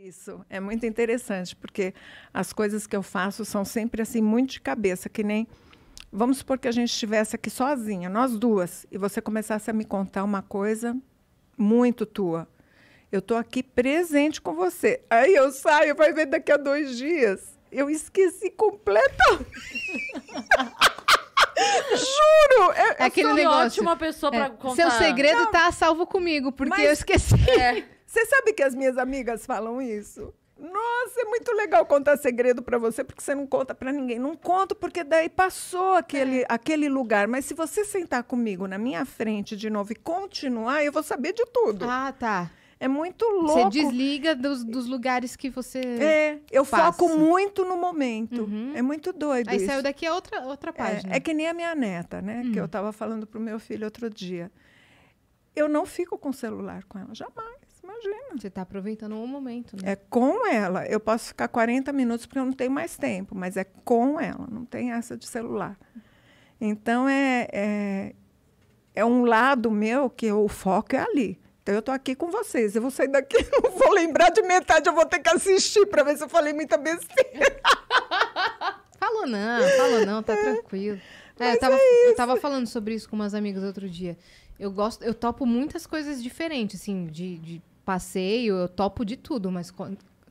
Isso, é muito interessante, porque as coisas que eu faço são sempre assim, muito de cabeça, que nem. Vamos supor que a gente estivesse aqui sozinha, nós duas, e você começasse a me contar uma coisa muito tua. Eu estou aqui presente com você. Aí eu saio, vai ver daqui a dois dias. Eu esqueci completamente. Juro! Eu, é Aquele eu sou negócio. ótima pessoa é. para contar. Seu segredo está salvo comigo, porque mas, eu esqueci. É. Você sabe que as minhas amigas falam isso? Nossa, é muito legal contar segredo para você, porque você não conta para ninguém. Não conto porque daí passou aquele, é. aquele lugar. Mas se você sentar comigo na minha frente de novo e continuar, eu vou saber de tudo. Ah, tá. É muito louco. Você desliga dos, dos lugares que você. É, eu passa. foco muito no momento. Uhum. É muito doido. Aí isso. saiu daqui é outra, outra é, página. É, é que nem a minha neta, né? Uhum. Que hum. eu estava falando pro meu filho outro dia. Eu não fico com celular com ela, jamais. Imagina. Você está aproveitando o um momento, né? É com ela. Eu posso ficar 40 minutos porque eu não tenho mais tempo, mas é com ela, não tem essa de celular. Então é, é, é um lado meu que o foco é ali. Então eu estou aqui com vocês. Eu vou sair daqui, não vou lembrar de metade, eu vou ter que assistir para ver se eu falei muita besteira. falou não, falou não, tá é. tranquilo. É, eu, tava, é eu tava falando sobre isso com umas amigas outro dia. Eu gosto, eu topo muitas coisas diferentes, assim, de, de passeio, eu topo de tudo, mas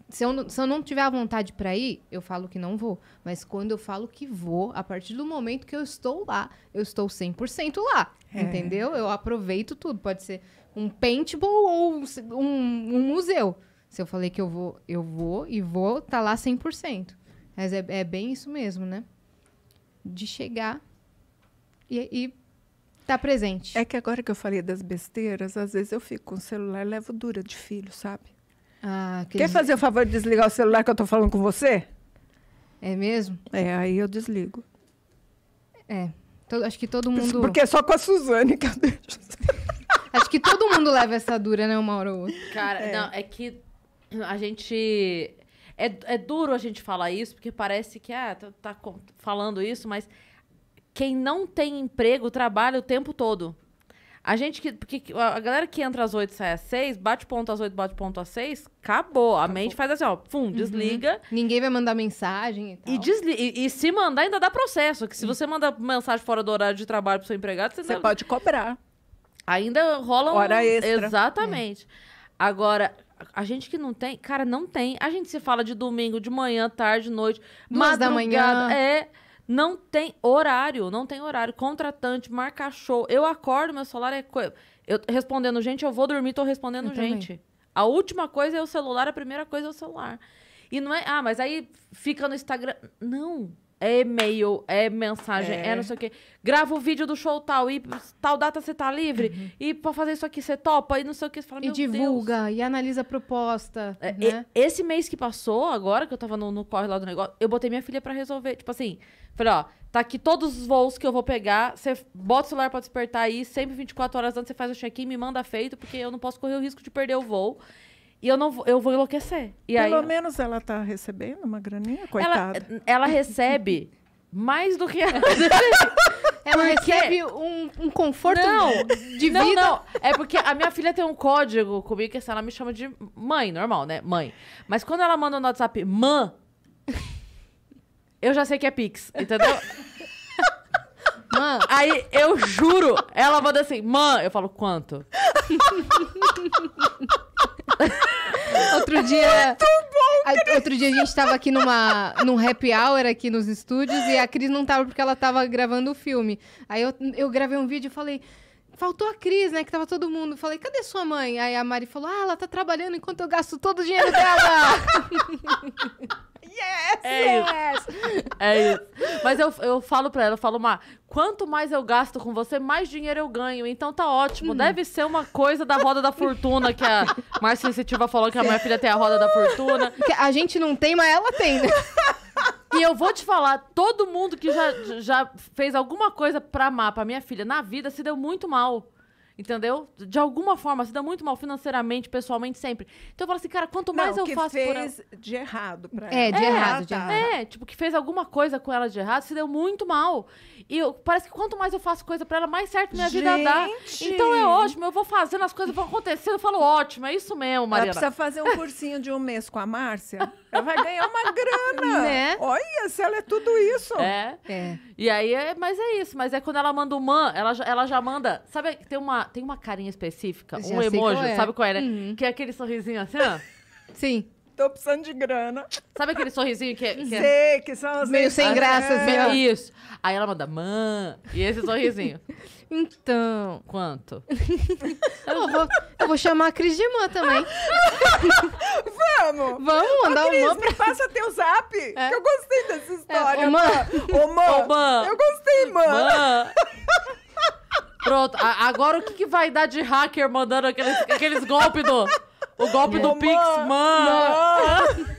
se, eu não, se eu não tiver a vontade para ir, eu falo que não vou. Mas quando eu falo que vou, a partir do momento que eu estou lá, eu estou 100% lá, é. entendeu? Eu aproveito tudo, pode ser um paintball ou um, um, museu. Se eu falei que eu vou, eu vou e vou estar tá lá 100%. Mas é, é bem isso mesmo, né? De chegar e, e Tá presente. É que agora que eu falei das besteiras, às vezes eu fico com o celular e levo dura de filho, sabe? Ah, que Quer fazer o favor de desligar o celular que eu tô falando com você? É mesmo? É, aí eu desligo. É. Todo, acho que todo mundo. Porque é só com a Suzane que eu deixo. acho que todo mundo leva essa dura, né? Uma hora ou outra. Cara, é. não, é que a gente. É, é duro a gente falar isso, porque parece que ah, tá, tá falando isso, mas quem não tem emprego trabalha o tempo todo. A gente que. Porque a galera que entra às 8 sai às 6, bate ponto às 8, bate ponto às 6, acabou. A mente faz assim, ó, pum, uhum. desliga. Uhum. Ninguém vai mandar mensagem e tal. E, e, e, se mandar, ainda dá processo. Que se você manda mensagem fora do horário de trabalho pro seu empregado, você, você pode cobrar. Ainda rola um... Hora extra. Exatamente. É. Agora, a gente que não tem. Cara, não tem. A gente se fala de domingo, de manhã, tarde, noite. mas da manhã. É. Não tem horário, não tem horário. Contratante, marca show. Eu acordo, meu celular é. Co... Eu respondendo gente, eu vou dormir, tô respondendo eu gente. Também. A última coisa é o celular, a primeira coisa é o celular. E não é, ah, mas aí fica no Instagram. Não é e-mail, é mensagem, é. é, não sei o quê. Grava o vídeo do show tal e tal data você tá livre. Uhum. E pra fazer isso aqui você topa e não sei o que. e divulga, Deus. e analisa a proposta. É, né? e, esse mês que passou, agora que eu tava no, no corre lá do negócio, eu botei minha filha para resolver. Tipo assim, falei, ó, tá aqui todos os voos que eu vou pegar. Você bota o celular pra despertar aí, sempre 24 horas antes você faz o check-in, me manda feito, porque eu não posso correr o risco de perder o voo. E eu não vou, eu vou enlouquecer. E Pelo aí, menos ela tá recebendo uma graninha, coitada. Ela, ela recebe mais do que ela. Ela porque... recebe um, um conforto não, de vida. Não, É porque a minha filha tem um código comigo que assim, ela me chama de mãe, normal, né? Mãe. Mas quando ela manda no WhatsApp, mãe, eu já sei que é Pix, entendeu? Mãe. Aí eu juro, ela manda assim, mãe, eu falo, quanto? outro dia. Muito bom, Outro dia a gente tava aqui numa, num happy hour aqui nos estúdios e a Cris não tava porque ela tava gravando o filme. Aí eu, eu gravei um vídeo e falei. Faltou a Cris, né? Que tava todo mundo. Falei, cadê sua mãe? Aí a Mari falou: Ah, ela tá trabalhando enquanto eu gasto todo o dinheiro dela. yes! É yes. isso. É isso. Mas eu, eu falo pra ela, eu falo, mar quanto mais eu gasto com você, mais dinheiro eu ganho. Então tá ótimo. Hum. Deve ser uma coisa da roda da fortuna que a Márcia Sensitiva falou que a minha filha tem a roda da fortuna. Que a gente não tem, mas ela tem, né? E eu vou te falar, todo mundo que já, já fez alguma coisa pra mar pra minha filha, na vida, se deu muito mal. Entendeu? De alguma forma, se dá muito mal financeiramente, pessoalmente, sempre. Então eu falo assim, cara, quanto mais não, eu que faço. fez por... de errado pra é, ela. É, de é, errado, de tá. errado. É, tipo, que fez alguma coisa com ela de errado, se deu muito mal. E eu, parece que quanto mais eu faço coisa pra ela, mais certo minha Gente. vida dá. Então é ótimo, eu vou fazendo, as coisas vão acontecendo. Eu falo, ótimo, é isso mesmo, Maria. Ela precisa fazer um cursinho de um mês com a Márcia. Ela vai ganhar uma grana. Né? Olha, se ela é tudo isso. É. é. E aí, é, mas é isso. Mas é quando ela manda o man, ela, ela já manda. Sabe, tem uma tem uma carinha específica, Já um emoji, qual é. sabe qual era? Uhum. Que é aquele sorrisinho assim, ó. Sim. Tô precisando de grana. Sabe aquele sorrisinho que é. Que é... Sei, que são as Meio sem graças assim, né? Isso. Aí ela manda, mãe. E esse sorrisinho. Então. Quanto? eu, vou, eu vou chamar a Cris de irmã também. Vamos! Vamos mandar o Cris, uma. Pra... passa teu zap! É? eu gostei dessa é, história. É, ô, Ô, Eu gostei, Mã! Pronto, a, agora o que, que vai dar de hacker mandando aqueles, aqueles golpes do. O golpe do Pix, mano!